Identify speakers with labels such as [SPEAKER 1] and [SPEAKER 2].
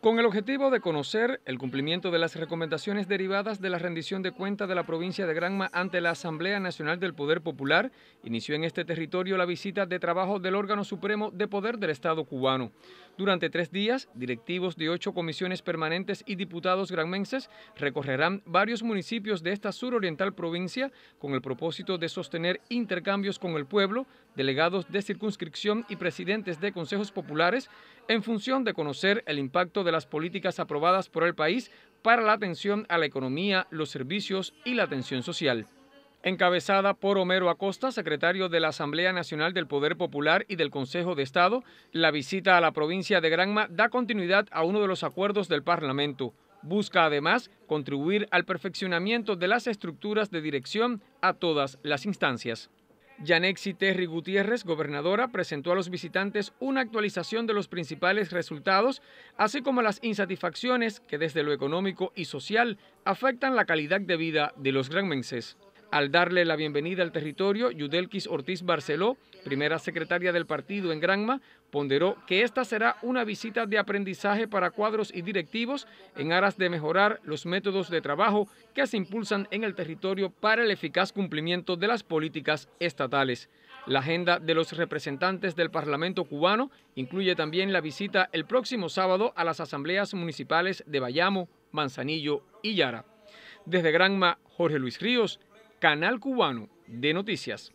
[SPEAKER 1] Con el objetivo de conocer el cumplimiento de las recomendaciones derivadas de la rendición de cuenta de la provincia de Granma ante la Asamblea Nacional del Poder Popular, inició en este territorio la visita de trabajo del órgano supremo de poder del Estado cubano. Durante tres días, directivos de ocho comisiones permanentes y diputados granmenses recorrerán varios municipios de esta suroriental provincia con el propósito de sostener intercambios con el pueblo, delegados de circunscripción y presidentes de consejos populares en función de conocer el impacto de las políticas aprobadas por el país para la atención a la economía, los servicios y la atención social. Encabezada por Homero Acosta, secretario de la Asamblea Nacional del Poder Popular y del Consejo de Estado, la visita a la provincia de Granma da continuidad a uno de los acuerdos del Parlamento. Busca además contribuir al perfeccionamiento de las estructuras de dirección a todas las instancias. Yanexi Terry Gutiérrez, gobernadora, presentó a los visitantes una actualización de los principales resultados, así como las insatisfacciones que desde lo económico y social afectan la calidad de vida de los granmenses. Al darle la bienvenida al territorio, Yudelquis Ortiz Barceló, primera secretaria del partido en Granma, ponderó que esta será una visita de aprendizaje para cuadros y directivos en aras de mejorar los métodos de trabajo que se impulsan en el territorio para el eficaz cumplimiento de las políticas estatales. La agenda de los representantes del Parlamento cubano incluye también la visita el próximo sábado a las asambleas municipales de Bayamo, Manzanillo y Yara. Desde Granma, Jorge Luis Ríos, Canal Cubano de Noticias.